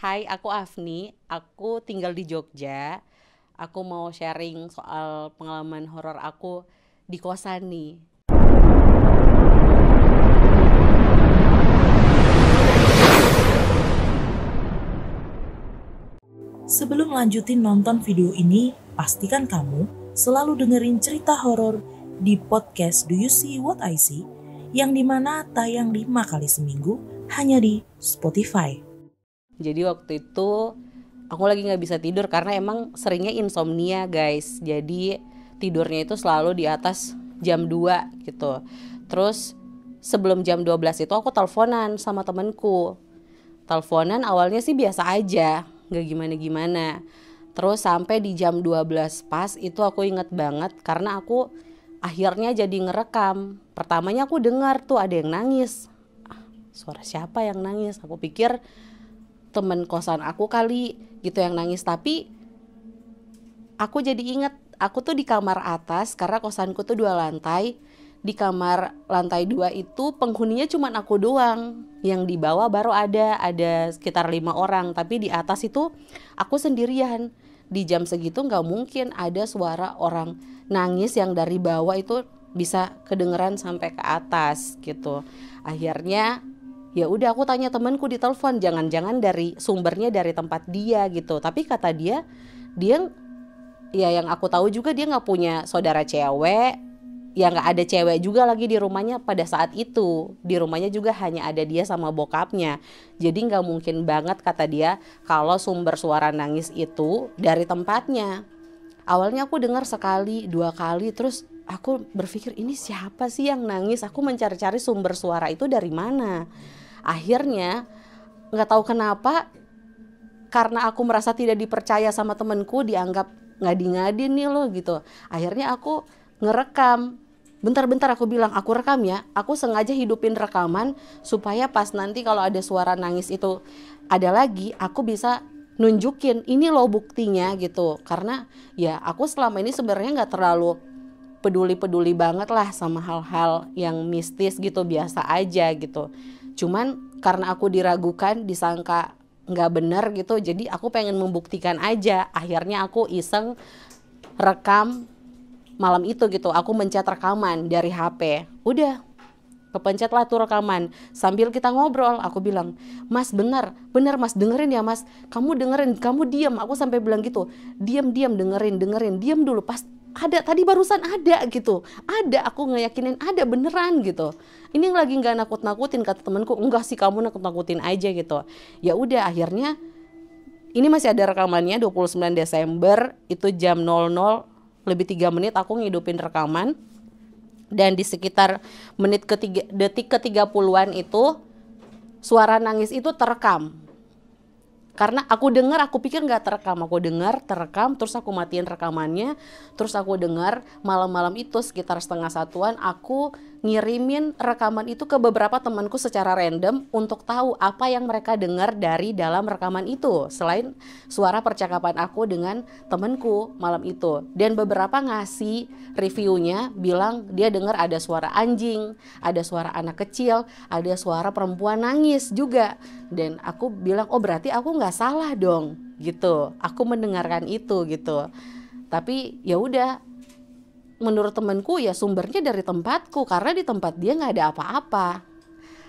Hai, aku Afni. Aku tinggal di Jogja. Aku mau sharing soal pengalaman horor aku di kosan nih. Sebelum lanjutin nonton video ini, pastikan kamu selalu dengerin cerita horor di podcast Do You See What I See yang dimana tayang 5 kali seminggu hanya di Spotify jadi waktu itu aku lagi nggak bisa tidur karena emang seringnya insomnia guys jadi tidurnya itu selalu di atas jam 2 gitu terus sebelum jam 12 itu aku teleponan sama temenku teleponan awalnya sih biasa aja nggak gimana-gimana terus sampai di jam 12 pas itu aku inget banget karena aku akhirnya jadi ngerekam pertamanya aku dengar tuh ada yang nangis ah, suara siapa yang nangis aku pikir temen kosan aku kali gitu yang nangis tapi aku jadi inget aku tuh di kamar atas karena kosanku tuh dua lantai di kamar lantai dua itu penghuninya cuma aku doang yang di bawah baru ada ada sekitar lima orang tapi di atas itu aku sendirian di jam segitu nggak mungkin ada suara orang nangis yang dari bawah itu bisa kedengeran sampai ke atas gitu akhirnya ya udah aku tanya temanku di telepon jangan-jangan dari sumbernya dari tempat dia gitu tapi kata dia dia ya yang aku tahu juga dia nggak punya saudara cewek ya nggak ada cewek juga lagi di rumahnya pada saat itu di rumahnya juga hanya ada dia sama bokapnya jadi nggak mungkin banget kata dia kalau sumber suara nangis itu dari tempatnya awalnya aku dengar sekali dua kali terus aku berpikir ini siapa sih yang nangis aku mencari-cari sumber suara itu dari mana akhirnya nggak tahu kenapa karena aku merasa tidak dipercaya sama temenku dianggap ngadi-ngadi nih loh gitu akhirnya aku ngerekam bentar-bentar aku bilang aku rekam ya aku sengaja hidupin rekaman supaya pas nanti kalau ada suara nangis itu ada lagi aku bisa nunjukin ini loh buktinya gitu karena ya aku selama ini sebenarnya nggak terlalu peduli-peduli banget lah sama hal-hal yang mistis gitu biasa aja gitu cuman karena aku diragukan disangka nggak bener gitu jadi aku pengen membuktikan aja akhirnya aku iseng rekam malam itu gitu aku mencet rekaman dari HP udah kepencet lah tuh rekaman sambil kita ngobrol aku bilang mas bener bener mas dengerin ya mas kamu dengerin kamu diam aku sampai bilang gitu diam diam dengerin dengerin diam dulu pas ada tadi barusan ada gitu ada aku ngeyakinin ada beneran gitu ini yang lagi nggak nakut nakutin kata temanku enggak sih kamu nakut nakutin aja gitu ya udah akhirnya ini masih ada rekamannya 29 Desember itu jam 00 lebih tiga menit aku ngidupin rekaman dan di sekitar menit ketiga detik ke 30-an itu suara nangis itu terekam karena aku dengar aku pikir nggak terekam aku dengar terekam terus aku matiin rekamannya terus aku dengar malam-malam itu sekitar setengah satuan aku ngirimin rekaman itu ke beberapa temanku secara random untuk tahu apa yang mereka dengar dari dalam rekaman itu selain suara percakapan aku dengan temanku malam itu dan beberapa ngasih reviewnya bilang dia dengar ada suara anjing, ada suara anak kecil, ada suara perempuan nangis juga dan aku bilang oh berarti aku nggak salah dong gitu aku mendengarkan itu gitu tapi ya udah menurut temanku ya sumbernya dari tempatku karena di tempat dia nggak ada apa-apa.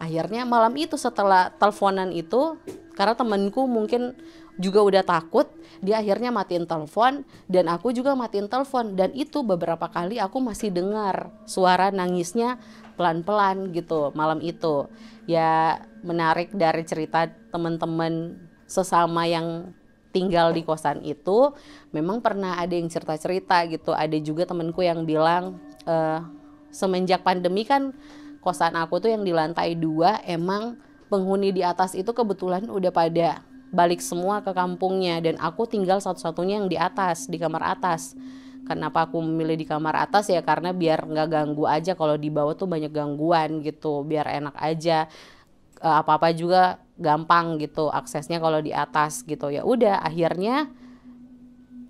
Akhirnya malam itu setelah teleponan itu karena temanku mungkin juga udah takut, dia akhirnya matiin telepon dan aku juga matiin telepon dan itu beberapa kali aku masih dengar suara nangisnya pelan-pelan gitu malam itu. Ya menarik dari cerita teman-teman sesama yang tinggal di kosan itu memang pernah ada yang cerita-cerita gitu ada juga temenku yang bilang e, semenjak pandemi kan kosan aku tuh yang di lantai dua emang penghuni di atas itu kebetulan udah pada balik semua ke kampungnya dan aku tinggal satu-satunya yang di atas di kamar atas kenapa aku memilih di kamar atas ya karena biar nggak ganggu aja kalau di bawah tuh banyak gangguan gitu biar enak aja eh, apa-apa juga gampang gitu aksesnya kalau di atas gitu ya udah akhirnya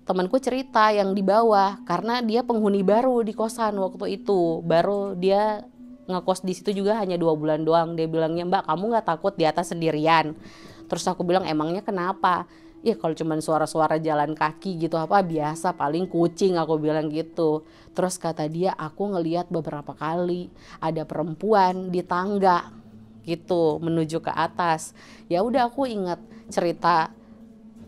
temanku cerita yang di bawah karena dia penghuni baru di kosan waktu itu baru dia ngekos di situ juga hanya dua bulan doang dia bilangnya mbak kamu nggak takut di atas sendirian terus aku bilang emangnya kenapa ya kalau cuman suara-suara jalan kaki gitu apa biasa paling kucing aku bilang gitu terus kata dia aku ngeliat beberapa kali ada perempuan di tangga gitu menuju ke atas ya udah aku ingat cerita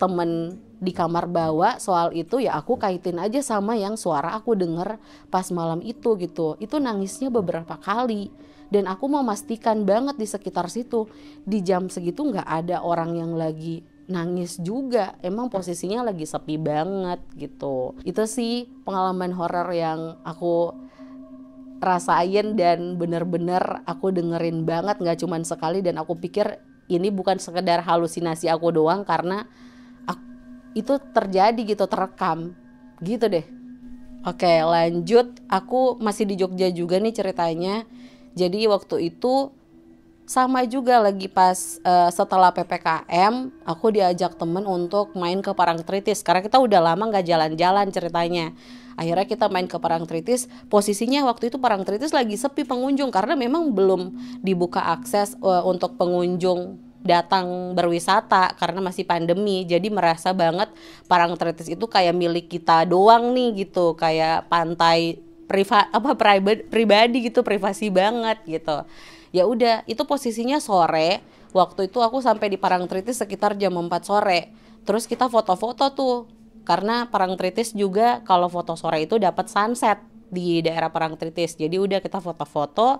temen di kamar bawah soal itu ya aku kaitin aja sama yang suara aku denger pas malam itu gitu itu nangisnya beberapa kali dan aku mau memastikan banget di sekitar situ di jam segitu nggak ada orang yang lagi nangis juga emang posisinya lagi sepi banget gitu itu sih pengalaman horor yang aku rasain dan bener-bener aku dengerin banget nggak cuman sekali dan aku pikir ini bukan sekedar halusinasi aku doang karena aku, itu terjadi gitu terekam gitu deh oke lanjut aku masih di Jogja juga nih ceritanya jadi waktu itu sama juga lagi pas uh, setelah ppkm aku diajak temen untuk main ke Parangtritis karena kita udah lama nggak jalan-jalan ceritanya akhirnya kita main ke Parangtritis posisinya waktu itu Parangtritis lagi sepi pengunjung karena memang belum dibuka akses uh, untuk pengunjung datang berwisata karena masih pandemi jadi merasa banget Parangtritis itu kayak milik kita doang nih gitu kayak pantai priva apa private pribadi gitu privasi banget gitu ya udah itu posisinya sore waktu itu aku sampai di Parangtritis sekitar jam 4 sore terus kita foto-foto tuh karena Parangtritis juga kalau foto sore itu dapat sunset di daerah Parangtritis. Jadi udah kita foto-foto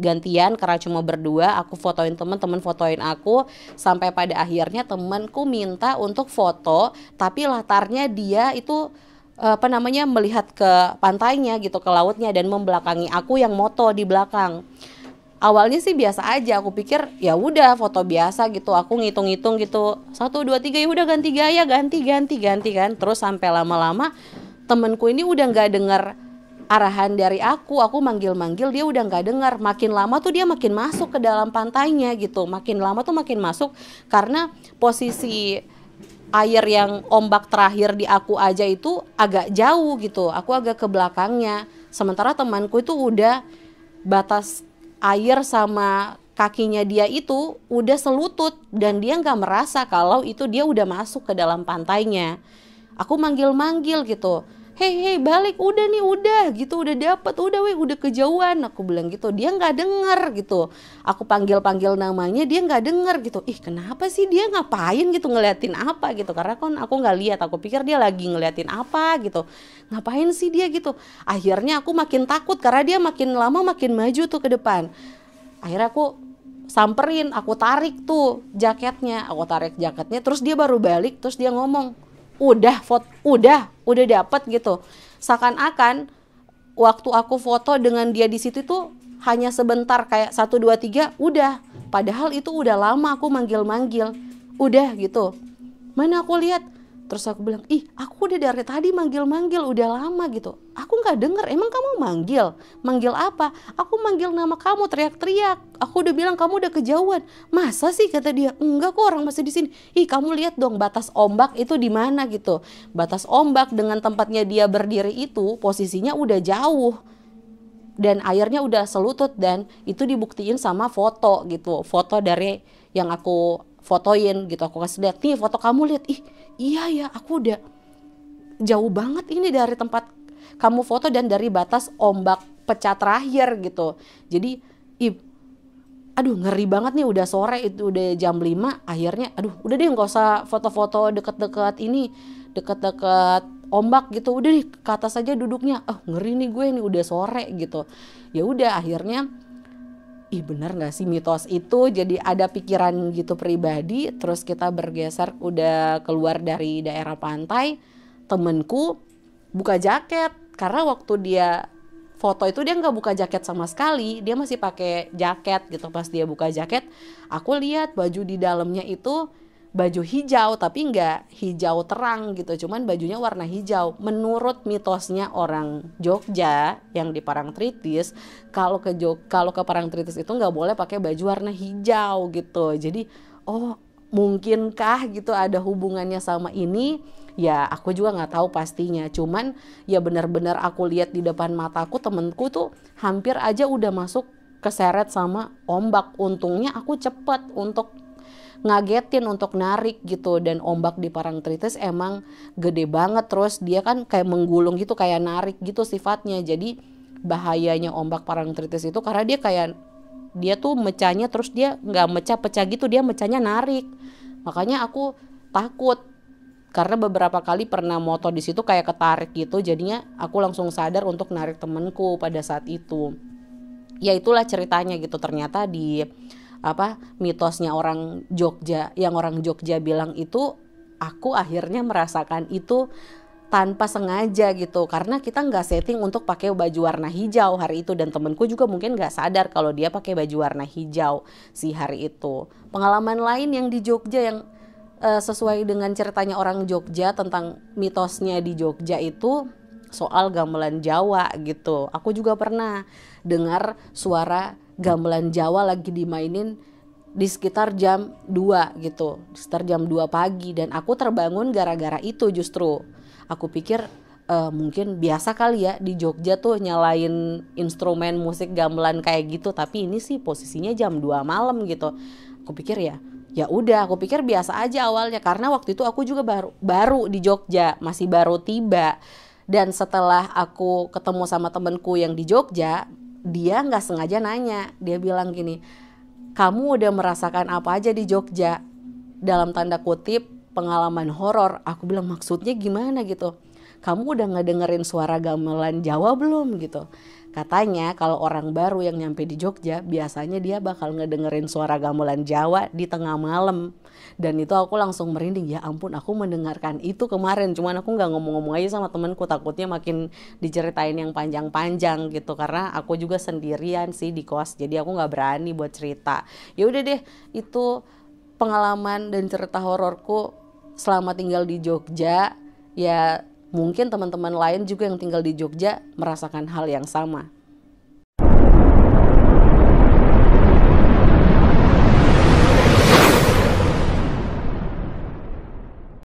gantian karena cuma berdua, aku fotoin temen, temen fotoin aku sampai pada akhirnya temenku minta untuk foto tapi latarnya dia itu apa namanya melihat ke pantainya gitu ke lautnya dan membelakangi aku yang moto di belakang awalnya sih biasa aja aku pikir ya udah foto biasa gitu aku ngitung-ngitung gitu satu dua tiga ya udah ganti gaya ganti ganti ganti kan terus sampai lama-lama temenku ini udah nggak dengar arahan dari aku aku manggil-manggil dia udah nggak dengar makin lama tuh dia makin masuk ke dalam pantainya gitu makin lama tuh makin masuk karena posisi air yang ombak terakhir di aku aja itu agak jauh gitu aku agak ke belakangnya sementara temanku itu udah batas air sama kakinya dia itu udah selutut dan dia nggak merasa kalau itu dia udah masuk ke dalam pantainya. Aku manggil-manggil gitu hei hei balik udah nih udah gitu udah dapet udah weh udah kejauhan aku bilang gitu dia nggak denger gitu aku panggil panggil namanya dia nggak denger gitu ih kenapa sih dia ngapain gitu ngeliatin apa gitu karena kan aku nggak lihat aku pikir dia lagi ngeliatin apa gitu ngapain sih dia gitu akhirnya aku makin takut karena dia makin lama makin maju tuh ke depan akhirnya aku samperin aku tarik tuh jaketnya aku tarik jaketnya terus dia baru balik terus dia ngomong udah foto udah udah dapet gitu seakan-akan waktu aku foto dengan dia di situ tuh hanya sebentar kayak satu dua tiga udah padahal itu udah lama aku manggil-manggil udah gitu mana aku lihat Terus aku bilang, ih aku udah dari tadi manggil-manggil udah lama gitu. Aku gak denger, emang kamu manggil? Manggil apa? Aku manggil nama kamu teriak-teriak. Aku udah bilang kamu udah kejauhan. Masa sih kata dia, enggak kok orang masih di sini. Ih kamu lihat dong batas ombak itu di mana gitu. Batas ombak dengan tempatnya dia berdiri itu posisinya udah jauh dan airnya udah selutut dan itu dibuktiin sama foto gitu foto dari yang aku fotoin gitu aku kasih lihat nih foto kamu lihat ih iya ya aku udah jauh banget ini dari tempat kamu foto dan dari batas ombak pecah terakhir gitu jadi ih, aduh ngeri banget nih udah sore itu udah jam 5 akhirnya aduh udah deh nggak usah foto-foto deket-deket ini deket-deket ombak gitu udah deh ke atas aja duduknya ah oh, ngeri nih gue nih udah sore gitu ya udah akhirnya ih benar gak sih mitos itu jadi ada pikiran gitu pribadi terus kita bergeser udah keluar dari daerah pantai temenku buka jaket karena waktu dia foto itu dia nggak buka jaket sama sekali dia masih pakai jaket gitu pas dia buka jaket aku lihat baju di dalamnya itu baju hijau tapi nggak hijau terang gitu cuman bajunya warna hijau menurut mitosnya orang Jogja yang di Parangtritis kalau ke Jog kalau ke Parangtritis itu nggak boleh pakai baju warna hijau gitu jadi oh mungkinkah gitu ada hubungannya sama ini ya aku juga nggak tahu pastinya cuman ya benar-benar aku lihat di depan mataku temenku tuh hampir aja udah masuk keseret sama ombak untungnya aku cepet untuk ngagetin untuk narik gitu dan ombak di Parang Tritis emang gede banget terus dia kan kayak menggulung gitu kayak narik gitu sifatnya jadi bahayanya ombak Parang Tritis itu karena dia kayak dia tuh mecahnya terus dia nggak mecah-pecah gitu dia mecahnya narik makanya aku takut karena beberapa kali pernah moto di situ kayak ketarik gitu jadinya aku langsung sadar untuk narik temenku pada saat itu ya itulah ceritanya gitu ternyata di apa mitosnya orang Jogja yang orang Jogja bilang itu aku akhirnya merasakan itu tanpa sengaja gitu karena kita nggak setting untuk pakai baju warna hijau hari itu dan temenku juga mungkin nggak sadar kalau dia pakai baju warna hijau si hari itu pengalaman lain yang di Jogja yang uh, sesuai dengan ceritanya orang Jogja tentang mitosnya di Jogja itu soal gamelan Jawa gitu aku juga pernah dengar suara gamelan Jawa lagi dimainin di sekitar jam 2 gitu, sekitar jam 2 pagi dan aku terbangun gara-gara itu justru. Aku pikir uh, mungkin biasa kali ya di Jogja tuh nyalain instrumen musik gamelan kayak gitu, tapi ini sih posisinya jam 2 malam gitu. Aku pikir ya, ya udah aku pikir biasa aja awalnya karena waktu itu aku juga baru baru di Jogja, masih baru tiba. Dan setelah aku ketemu sama temenku yang di Jogja, dia nggak sengaja nanya dia bilang gini kamu udah merasakan apa aja di Jogja dalam tanda kutip pengalaman horor aku bilang maksudnya gimana gitu kamu udah nggak dengerin suara gamelan Jawa belum gitu Katanya kalau orang baru yang nyampe di Jogja biasanya dia bakal ngedengerin suara gamelan Jawa di tengah malam. Dan itu aku langsung merinding ya ampun aku mendengarkan itu kemarin cuman aku nggak ngomong-ngomong aja sama temenku takutnya makin diceritain yang panjang-panjang gitu karena aku juga sendirian sih di kos jadi aku nggak berani buat cerita. Ya udah deh itu pengalaman dan cerita hororku selama tinggal di Jogja ya Mungkin teman-teman lain juga yang tinggal di Jogja merasakan hal yang sama.